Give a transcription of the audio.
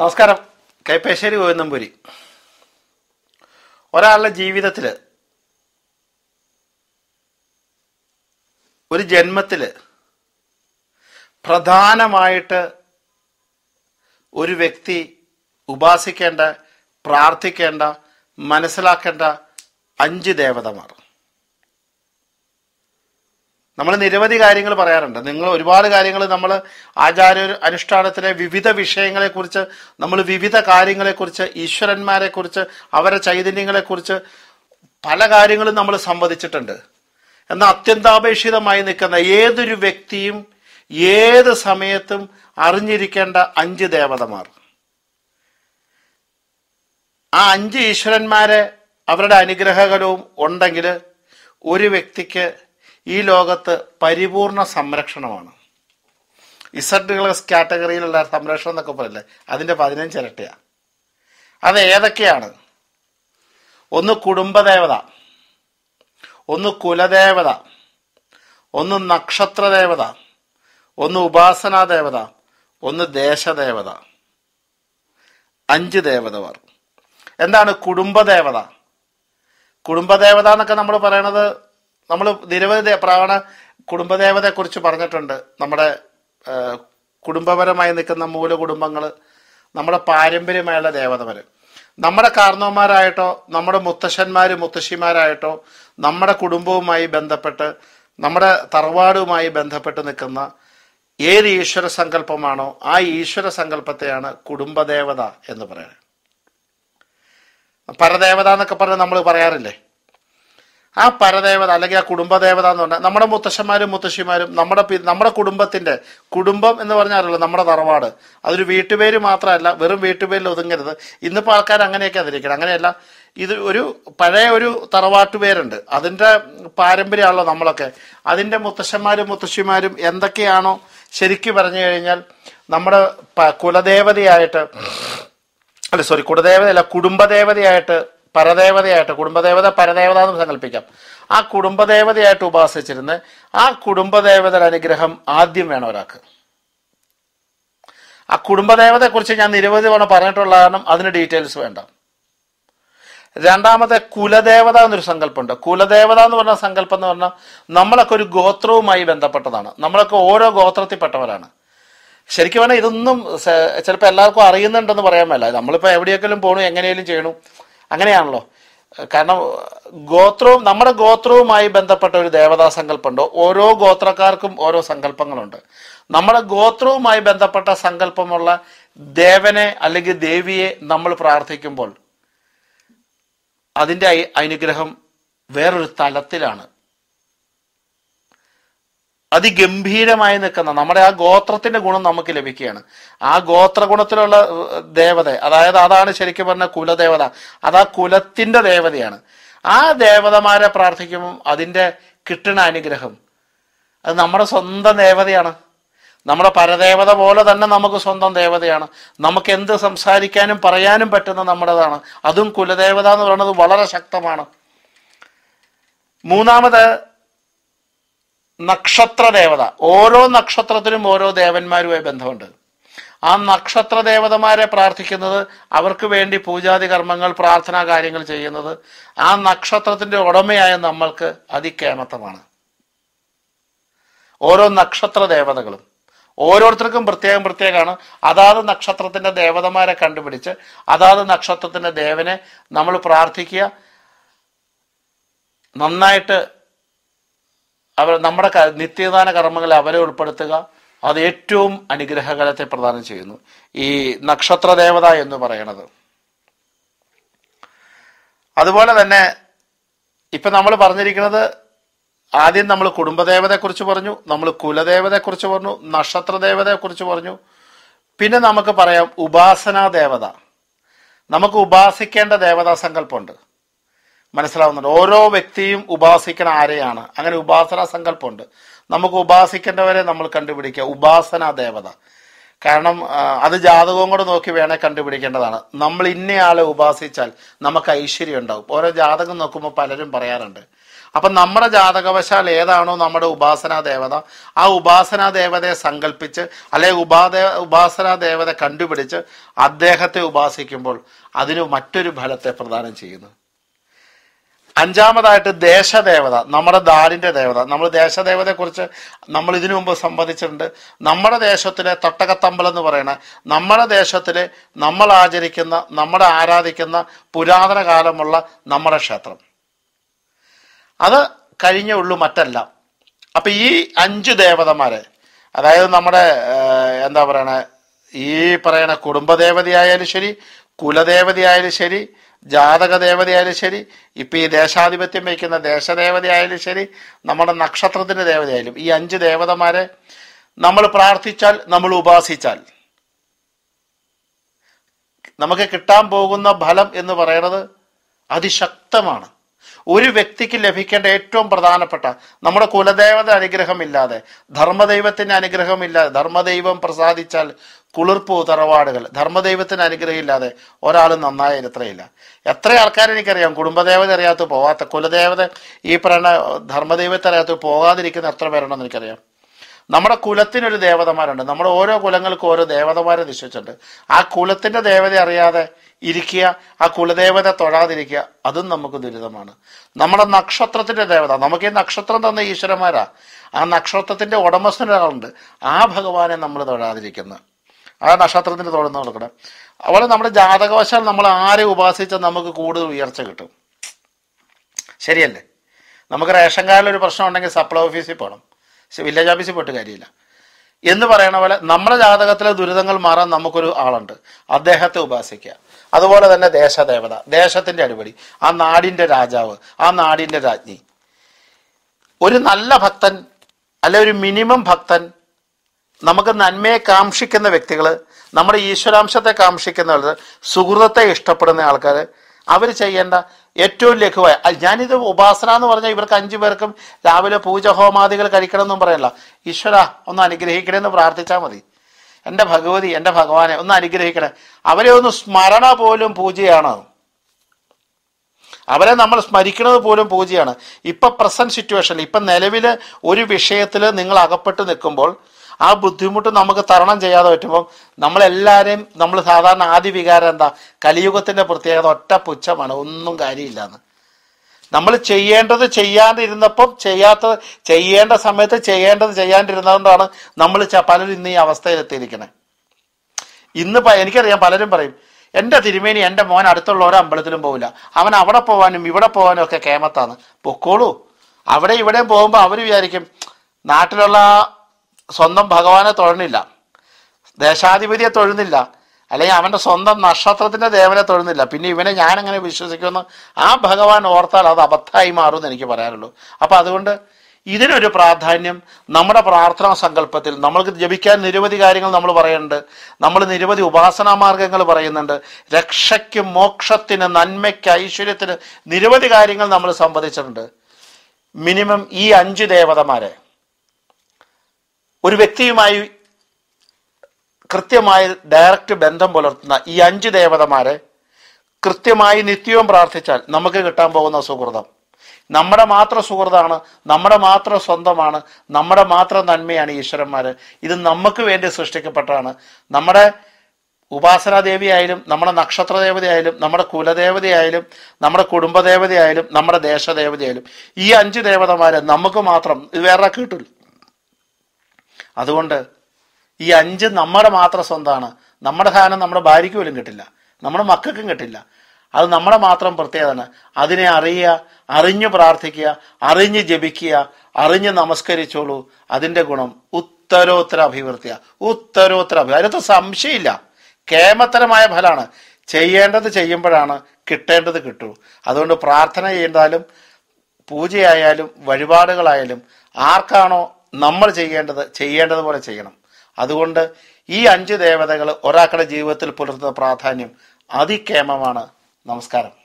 നമസ്കാരം കൈപ്പേശ്ശേരി ഗോവിന്ദംപുരി ഒരാളുടെ ജീവിതത്തിൽ ഒരു ജന്മത്തിൽ പ്രധാനമായിട്ട് ഒരു വ്യക്തി ഉപാസിക്കേണ്ട പ്രാർത്ഥിക്കേണ്ട മനസ്സിലാക്കേണ്ട അഞ്ച് ദേവതമാർ നമ്മൾ നിരവധി കാര്യങ്ങൾ പറയാറുണ്ട് നിങ്ങൾ ഒരുപാട് കാര്യങ്ങൾ നമ്മൾ ആചാര അനുഷ്ഠാനത്തിലെ വിവിധ വിഷയങ്ങളെക്കുറിച്ച് നമ്മൾ വിവിധ കാര്യങ്ങളെക്കുറിച്ച് ഈശ്വരന്മാരെക്കുറിച്ച് അവരെ ചൈതന്യങ്ങളെക്കുറിച്ച് പല കാര്യങ്ങളും നമ്മൾ സംവദിച്ചിട്ടുണ്ട് എന്നാൽ അത്യന്താപേക്ഷിതമായി നിൽക്കുന്ന ഏതൊരു വ്യക്തിയും ഏത് സമയത്തും അറിഞ്ഞിരിക്കേണ്ട അഞ്ച് ദേവതമാർ ആ അഞ്ച് ഈശ്വരന്മാരെ അവരുടെ അനുഗ്രഹകരവും ഉണ്ടെങ്കിൽ ഒരു വ്യക്തിക്ക് ഈ ലോകത്ത് പരിപൂർണ സംരക്ഷണമാണ് ഇസഡ് ഗ്ലസ് കാറ്റഗറിയിലുള്ള സംരക്ഷണം എന്നൊക്കെ പറയില്ലേ അതിൻ്റെ പതിനഞ്ച് ഇരട്ടയാണ് അത് ഏതൊക്കെയാണ് ഒന്ന് കുടുംബദേവത ഒന്ന് കുലദേവത ഒന്ന് നക്ഷത്രദേവത ഒന്ന് ഉപാസനാദേവത ദേവത ഒന്ന് ദേശദേവത അഞ്ച് ദേവതമാർ എന്താണ് കുടുംബദേവത കുടുംബദേവത എന്നൊക്കെ നമ്മൾ പറയണത് നമ്മൾ നിരവധി പ്രാവണ കുടുംബദേവതയെക്കുറിച്ച് പറഞ്ഞിട്ടുണ്ട് നമ്മുടെ കുടുംബപരമായി നിൽക്കുന്ന മൂല കുടുംബങ്ങൾ നമ്മുടെ പാരമ്പര്യമായുള്ള ദേവതമർ നമ്മുടെ കാർന്നവന്മാരായിട്ടോ നമ്മുടെ മുത്തശ്ശന്മാർ മുത്തശ്ശിമാരായിട്ടോ നമ്മുടെ കുടുംബവുമായി ബന്ധപ്പെട്ട് നമ്മുടെ തറവാടുമായി ബന്ധപ്പെട്ട് നിൽക്കുന്ന ഏത് ഈശ്വര സങ്കല്പമാണോ ആ ഈശ്വര സങ്കല്പത്തെയാണ് കുടുംബദേവത എന്ന് പറയുന്നത് പരദേവത എന്നൊക്കെ പറഞ്ഞ് നമ്മൾ പറയാറില്ലേ ആ പരദേവത അല്ലെങ്കിൽ ആ കുടുംബദേവത എന്ന് പറഞ്ഞാൽ നമ്മുടെ മുത്തശ്ശന്മാരും മുത്തശ്ശിമാരും നമ്മുടെ നമ്മുടെ കുടുംബത്തിന്റെ കുടുംബം എന്ന് പറഞ്ഞാലല്ലോ നമ്മുടെ തറവാട് അതൊരു വീട്ടുപേര് മാത്രമല്ല വെറും വീട്ടുപേരിൽ ഒതുങ്ങരുത് ഇന്നിപ്പോൾ ആൾക്കാർ അങ്ങനെയൊക്കെ അതിരിക്കണം അങ്ങനെയല്ല ഇത് ഒരു പഴയ ഒരു തറവാട്ടുപേരുണ്ട് അതിൻ്റെ പാരമ്പര്യമാണല്ലോ നമ്മളൊക്കെ അതിൻ്റെ മുത്തശ്ശന്മാരും മുത്തശ്ശിമാരും എന്തൊക്കെയാണോ ശരിക്കും പറഞ്ഞു കഴിഞ്ഞാൽ നമ്മുടെ കുലദേവതയായിട്ട് അല്ല സോറി കുലദേവതയല്ല കുടുംബദേവതയായിട്ട് പരദേവതയായിട്ട് കുടുംബദേവത പരദേവത എന്ന് സങ്കല്പിക്കാം ആ കുടുംബദേവതയായിട്ട് ഉപാസിച്ചിരുന്ന് ആ കുടുംബദേവതയുടെ അനുഗ്രഹം ആദ്യം വേണം ഒരാൾക്ക് ആ കുടുംബദേവതയെക്കുറിച്ച് ഞാൻ നിരവധി തവണ പറഞ്ഞിട്ടുള്ള കാരണം അതിന് ഡീറ്റെയിൽസ് വേണ്ട രണ്ടാമത്തെ കുലദേവത എന്നൊരു സങ്കല്പമുണ്ട് കുലദേവത എന്ന് പറഞ്ഞ സങ്കല്പം എന്ന് പറഞ്ഞാൽ നമ്മളൊക്കെ ഒരു ഗോത്രവുമായി ബന്ധപ്പെട്ടതാണ് നമ്മളൊക്കെ ഓരോ ഗോത്രത്തിൽപ്പെട്ടവരാണ് ശരിക്കും പറഞ്ഞാൽ ഇതൊന്നും ചിലപ്പോൾ എല്ലാവർക്കും അറിയുന്നുണ്ടെന്ന് പറയാൻ മേല നമ്മളിപ്പോൾ എവിടെയെങ്കിലും പോകണു എങ്ങനെയെങ്കിലും ചെയ്യണു അങ്ങനെയാണല്ലോ കാരണം ഗോത്രവും നമ്മുടെ ഗോത്രവുമായി ബന്ധപ്പെട്ട ഒരു ദേവതാ സങ്കല്പമുണ്ട് ഓരോ ഗോത്രക്കാർക്കും ഓരോ സങ്കല്പങ്ങളുണ്ട് നമ്മുടെ ഗോത്രവുമായി ബന്ധപ്പെട്ട സങ്കല്പമുള്ള ദേവനെ അല്ലെങ്കിൽ ദേവിയെ നമ്മൾ പ്രാർത്ഥിക്കുമ്പോൾ അതിൻ്റെ അനുഗ്രഹം വേറൊരു തലത്തിലാണ് അതിഗംഭീരമായി നിൽക്കുന്ന നമ്മുടെ ആ ഗോത്രത്തിന്റെ ഗുണം നമുക്ക് ലഭിക്കുകയാണ് ആ ഗോത്ര ഗുണത്തിലുള്ള ദേവത അതായത് അതാണ് ശരിക്കും പറഞ്ഞ കുലദേവത അത് ആ കുലത്തിന്റെ ദേവതയാണ് ആ ദേവതമാരെ പ്രാർത്ഥിക്കുമ്പം അതിന്റെ കിട്ടണ അനുഗ്രഹം അത് നമ്മുടെ സ്വന്തം ദേവതയാണ് നമ്മുടെ പരദേവത പോലെ തന്നെ നമുക്ക് സ്വന്തം ദേവതയാണ് നമുക്ക് എന്ത് സംസാരിക്കാനും പറയാനും പറ്റുന്ന നമ്മുടേതാണ് അതും കുലദേവത എന്ന് പറയുന്നത് വളരെ ശക്തമാണ് മൂന്നാമത് നക്ഷത്ര ദേവത ഓരോ നക്ഷത്രത്തിനും ഓരോ ദേവന്മാരുമായി ബന്ധമുണ്ട് ആ നക്ഷത്ര ദേവതമാരെ പ്രാർത്ഥിക്കുന്നത് അവർക്ക് വേണ്ടി പൂജാതി കർമ്മങ്ങൾ പ്രാർത്ഥനാ കാര്യങ്ങൾ ചെയ്യുന്നത് ആ നക്ഷത്രത്തിന്റെ ഉടമയായ നമ്മൾക്ക് അതിക്കേമത്വമാണ് ഓരോ നക്ഷത്ര ദേവതകളും ഓരോരുത്തർക്കും പ്രത്യേകം പ്രത്യേകമാണ് അതാത് നക്ഷത്രത്തിന്റെ ദേവതമാരെ കണ്ടുപിടിച്ച് അതാത് നക്ഷത്രത്തിന്റെ ദേവനെ നമ്മൾ പ്രാർത്ഥിക്കുക നന്നായിട്ട് അവർ നമ്മുടെ നിത്യദാന കർമ്മങ്ങളെ അവരെ ഉൾപ്പെടുത്തുക അത് ഏറ്റവും അനുഗ്രഹകലത്തെ പ്രദാനം ചെയ്യുന്നു ഈ നക്ഷത്ര ദേവത എന്ന് പറയണത് അതുപോലെ തന്നെ ഇപ്പം നമ്മൾ പറഞ്ഞിരിക്കുന്നത് ആദ്യം നമ്മൾ കുടുംബദേവതയെക്കുറിച്ച് പറഞ്ഞു നമ്മൾ കുലദേവതയെക്കുറിച്ച് പറഞ്ഞു നക്ഷത്ര ദേവതയെക്കുറിച്ച് പറഞ്ഞു പിന്നെ നമുക്ക് പറയാം ഉപാസനാ ദേവത നമുക്ക് ഉപാസിക്കേണ്ട ദേവതാ സങ്കല്പമുണ്ട് മനസ്സിലാവുന്നുണ്ട് ഓരോ വ്യക്തിയും ഉപാസിക്കണ ആരെയാണ് അങ്ങനെ ഉപാസന സങ്കല്പമുണ്ട് നമുക്ക് ഉപാസിക്കേണ്ടവരെ നമ്മൾ കണ്ടുപിടിക്കുക ഉപാസന ദേവത കാരണം അത് ജാതകവും കൂടെ നോക്കി വേണേൽ കണ്ടുപിടിക്കേണ്ടതാണ് നമ്മൾ ഇന്നയാളെ ഉപാസിച്ചാൽ നമുക്ക് ഐശ്വര്യം ഉണ്ടാവും ഓരോ ജാതകം നോക്കുമ്പോൾ പലരും പറയാറുണ്ട് അപ്പം നമ്മുടെ ജാതകവശാൽ ഏതാണോ നമ്മുടെ ഉപാസനാ ദേവത ആ ഉപാസനാ ദേവതയെ സങ്കല്പിച്ച് അല്ലെങ്കിൽ ഉപാദേ ഉപാസനാ ദേവത കണ്ടുപിടിച്ച് അദ്ദേഹത്തെ ഉപാസിക്കുമ്പോൾ അതിന് മറ്റൊരു ഫലത്തെ പ്രദാനം ചെയ്യുന്നു അഞ്ചാമതായിട്ട് ദേശദേവത നമ്മുടെ ദാരിന്റെ ദേവത നമ്മൾ ദേശദേവതയെക്കുറിച്ച് നമ്മൾ ഇതിനു മുമ്പ് സംവദിച്ചിട്ടുണ്ട് നമ്മുടെ ദേശത്തിലെ തട്ടകത്തമ്പലം എന്ന് പറയുന്ന നമ്മുടെ ദേശത്തിൽ നമ്മൾ ആചരിക്കുന്ന നമ്മുടെ ആരാധിക്കുന്ന പുരാതന കാലമുള്ള നമ്മുടെ ക്ഷേത്രം അത് കഴിഞ്ഞേ ഉള്ളൂ മറ്റല്ല അപ്പം ഈ അഞ്ച് ദേവതമാരെ അതായത് നമ്മുടെ എന്താ പറയണേ ഈ പറയണ കുടുംബദേവതയായാലും ശരി കുലദേവതയായാലും ശരി ജാതക ദേവതയായാലും ശരി ഇപ്പം ഈ ദേശാധിപത്യം വയ്ക്കുന്ന ദേശദേവതയായാലും ശരി നമ്മുടെ നക്ഷത്രത്തിൻ്റെ ദേവതയായാലും ഈ അഞ്ച് ദേവതമാരെ നമ്മൾ പ്രാർത്ഥിച്ചാൽ നമ്മൾ ഉപാസിച്ചാൽ നമുക്ക് കിട്ടാൻ പോകുന്ന ഫലം എന്ന് പറയുന്നത് അതിശക്തമാണ് ഒരു വ്യക്തിക്ക് ലഭിക്കേണ്ട ഏറ്റവും പ്രധാനപ്പെട്ട നമ്മുടെ കുലദേവത അനുഗ്രഹമില്ലാതെ ധർമ്മദൈവത്തിൻ്റെ അനുഗ്രഹമില്ലാതെ ധർമ്മദൈവം പ്രസാദിച്ചാൽ കുളിർപ്പ് തറവാടുകൾ ധർമ്മദൈവത്തിൻ്റെ അനുഗ്രഹമില്ലാതെ ഒരാളും നന്നായ ഇത്രയില്ല എത്ര ആൾക്കാർ എനിക്കറിയാം കുടുംബദേവത അറിയാത്ത പോവാത്ത കുലദേവത ഈ പ്രണ ധർമ്മദൈവത്തെ അറിയാത്ത പോകാതിരിക്കുന്ന എത്ര പേരുണ്ടെന്ന് എനിക്കറിയാം നമ്മുടെ കുലത്തിനൊരു ദേവതമാരുണ്ട് നമ്മുടെ ഓരോ കുലങ്ങൾക്കും ഓരോ ദേവതമാരെ നിശ്ചയിച്ചിട്ടുണ്ട് ആ കുലത്തിൻ്റെ ദേവത അറിയാതെ ഇരിക്കുക ആ കുലദേവത തൊഴാതിരിക്കുക അതും നമുക്ക് ദുരിതമാണ് നമ്മുടെ നക്ഷത്രത്തിൻ്റെ ദേവത നമുക്ക് ഈ നക്ഷത്രം തന്ന ഈശ്വരന്മാരാ ആ നക്ഷത്രത്തിൻ്റെ ഉടമസ്ഥനൊരാളുണ്ട് ആ ഭഗവാനെ നമ്മൾ തൊഴാതിരിക്കുന്നത് ആ നക്ഷത്രത്തിൻ്റെ തുടർന്ന് നടക്കണം അവിടെ നമ്മുടെ ജാതകവശാൽ നമ്മൾ ആരെ ഉപാസിച്ചാൽ നമുക്ക് കൂടുതൽ ഉയർച്ച കിട്ടും ശരിയല്ലേ നമുക്ക് റേഷൻ കാർഡിലൊരു ഒരു പ്രശ്നം ഉണ്ടെങ്കിൽ സപ്ലൈ ഓഫീസിൽ പോകണം വില്ലേജ് ഓഫീസിൽ പോയിട്ട് കാര്യമില്ല എന്ന് പറയണ പോലെ നമ്മുടെ ജാതകത്തിലെ ദുരിതങ്ങൾ മാറാൻ നമുക്കൊരു ആളുണ്ട് അദ്ദേഹത്തെ ഉപാസിക്കുക അതുപോലെ തന്നെ ദേശദേവത ദേശത്തിൻ്റെ അടിപൊളി ആ നാടിൻ്റെ രാജാവ് ആ നാടിൻ്റെ രാജ്ഞി ഒരു നല്ല ഭക്തൻ അല്ലെ ഒരു മിനിമം ഭക്തൻ നമുക്ക് നന്മയെ കാക്ഷിക്കുന്ന വ്യക്തികൾ നമ്മുടെ ഈശ്വരാംശത്തെ കാക്ഷിക്കുന്ന ആൾക്കാർ സുഹൃത്തെ ഇഷ്ടപ്പെടുന്ന ആൾക്കാർ അവർ ചെയ്യേണ്ട ഏറ്റവും ലഘുവായ ഞാനിത് ഉപാസന എന്ന് പറഞ്ഞാൽ ഇവർക്ക് അഞ്ചു പേർക്കും രാവിലെ പൂജ ഹോമാദികൾ കഴിക്കണം എന്നും പറയല്ല ഈശ്വര ഒന്ന് അനുഗ്രഹിക്കണേ എന്ന് പ്രാർത്ഥിച്ചാൽ മതി എൻ്റെ ഭഗവതി എൻ്റെ ഭഗവാനെ ഒന്ന് അനുഗ്രഹിക്കണേ അവരെ ഒന്ന് സ്മരണ പോലും പൂജയാണ് അവരെ നമ്മൾ സ്മരിക്കുന്നത് പോലും പൂജയാണ് ഇപ്പം പ്രസൻറ്റ് സിറ്റുവേഷനിൽ ഇപ്പം നിലവിൽ ഒരു വിഷയത്തിൽ നിങ്ങൾ അകപ്പെട്ട് നിൽക്കുമ്പോൾ ആ ബുദ്ധിമുട്ട് നമുക്ക് തരണം ചെയ്യാതെ പറ്റുമ്പം നമ്മളെല്ലാവരെയും നമ്മൾ സാധാരണ ആദ്യ വികാരം എന്താ കലിയുഗത്തിൻ്റെ പ്രത്യേകത ഒറ്റ പുച്ഛമാണ് ഒന്നും എന്ന് നമ്മൾ ചെയ്യേണ്ടത് ചെയ്യാണ്ടിരുന്നപ്പം ചെയ്യാത്ത ചെയ്യേണ്ട സമയത്ത് ചെയ്യേണ്ടത് ചെയ്യാണ്ടിരുന്നതുകൊണ്ടാണ് നമ്മൾ പലരും ഇന്ന് ഈ അവസ്ഥയിലെത്തിയിരിക്കണേ ഇന്ന് എനിക്കറിയാം പലരും പറയും എൻ്റെ തിരുമേനി എൻ്റെ മോൻ അടുത്തുള്ള ഓരോ അമ്പലത്തിലും പോവില്ല അവൻ അവിടെ പോകാനും ഇവിടെ പോകാനും ഒക്കെ കേമത്താണ് പൊക്കോളൂ അവിടെ ഇവിടെയും പോകുമ്പോൾ അവർ വിചാരിക്കും നാട്ടിലുള്ള സ്വന്തം ഭഗവാനെ തൊഴണില്ല ദേശാധിപതിയെ തൊഴുന്നില്ല അല്ലെങ്കിൽ അവൻ്റെ സ്വന്തം നക്ഷത്രത്തിൻ്റെ ദേവനെ തൊഴുന്നില്ല പിന്നെ ഇവനെ ഞാനെങ്ങനെ വിശ്വസിക്കുമെന്ന് ആ ഭഗവാൻ ഓർത്താൽ അത് അബദ്ധമായി മാറുമെന്ന് എനിക്ക് പറയാനുള്ളൂ അപ്പോൾ അതുകൊണ്ട് ഇതിനൊരു പ്രാധാന്യം നമ്മുടെ പ്രാർത്ഥനാ സങ്കല്പത്തിൽ നമ്മൾക്ക് ജപിക്കാൻ നിരവധി കാര്യങ്ങൾ നമ്മൾ പറയുന്നുണ്ട് നമ്മൾ നിരവധി ഉപാസനാ മാർഗങ്ങൾ പറയുന്നുണ്ട് രക്ഷയ്ക്ക് മോക്ഷത്തിന് നന്മയ്ക്ക് ഐശ്വര്യത്തിന് നിരവധി കാര്യങ്ങൾ നമ്മൾ സംവദിച്ചിട്ടുണ്ട് മിനിമം ഈ അഞ്ച് ദേവതമാരെ ഒരു വ്യക്തിയുമായി കൃത്യമായി ഡയറക്റ്റ് ബന്ധം പുലർത്തുന്ന ഈ അഞ്ച് ദേവതമാരെ കൃത്യമായി നിത്യവും പ്രാർത്ഥിച്ചാൽ നമുക്ക് കിട്ടാൻ പോകുന്ന സുഹൃതം നമ്മുടെ മാത്രം സുഹൃതാണ് നമ്മുടെ മാത്രം സ്വന്തമാണ് നമ്മുടെ മാത്രം നന്മയാണ് ഈശ്വരന്മാർ ഇത് നമുക്ക് വേണ്ടി സൃഷ്ടിക്കപ്പെട്ടാണ് നമ്മുടെ ഉപാസനാദേവിയായാലും നമ്മുടെ നക്ഷത്രദേവതയായാലും നമ്മുടെ കുലദേവതയായാലും നമ്മുടെ കുടുംബദേവതയായാലും നമ്മുടെ ദേശദേവതയായാലും ഈ അഞ്ച് ദേവതമാരെ നമുക്ക് മാത്രം ഇത് വേറെ കിട്ടില്ല അതുകൊണ്ട് ഈ അഞ്ച് നമ്മുടെ മാത്രം സ്വന്തമാണ് നമ്മുടെ സാധനം നമ്മുടെ ഭാര്യയ്ക്ക് പോലും കിട്ടില്ല നമ്മുടെ മക്കൾക്കും കിട്ടില്ല അത് നമ്മുടെ മാത്രം പ്രത്യേകതയാണ് അതിനെ അറിയുക അറിഞ്ഞു പ്രാർത്ഥിക്കുക അറിഞ്ഞ് ജപിക്കുക അറിഞ്ഞ് നമസ്കരിച്ചോളൂ അതിൻ്റെ ഗുണം ഉത്തരോത്തര അഭിവൃദ്ധിയ ഉത്തരോത്തര അഭിവൃദ്ധി അതിനകത്ത് സംശയമില്ല കേമത്തരമായ ഫലമാണ് ചെയ്യേണ്ടത് ചെയ്യുമ്പോഴാണ് കിട്ടേണ്ടത് കിട്ടൂ അതുകൊണ്ട് പ്രാർത്ഥന ചെയ്താലും പൂജയായാലും വഴിപാടുകളായാലും ആർക്കാണോ നമ്മൾ ചെയ്യേണ്ടത് ചെയ്യേണ്ടതുപോലെ ചെയ്യണം അതുകൊണ്ട് ഈ അഞ്ച് ദേവതകൾ ഒരാളുടെ ജീവിതത്തിൽ പുലർത്തുന്ന പ്രാധാന്യം അതികേമമാണ് നമസ്കാരം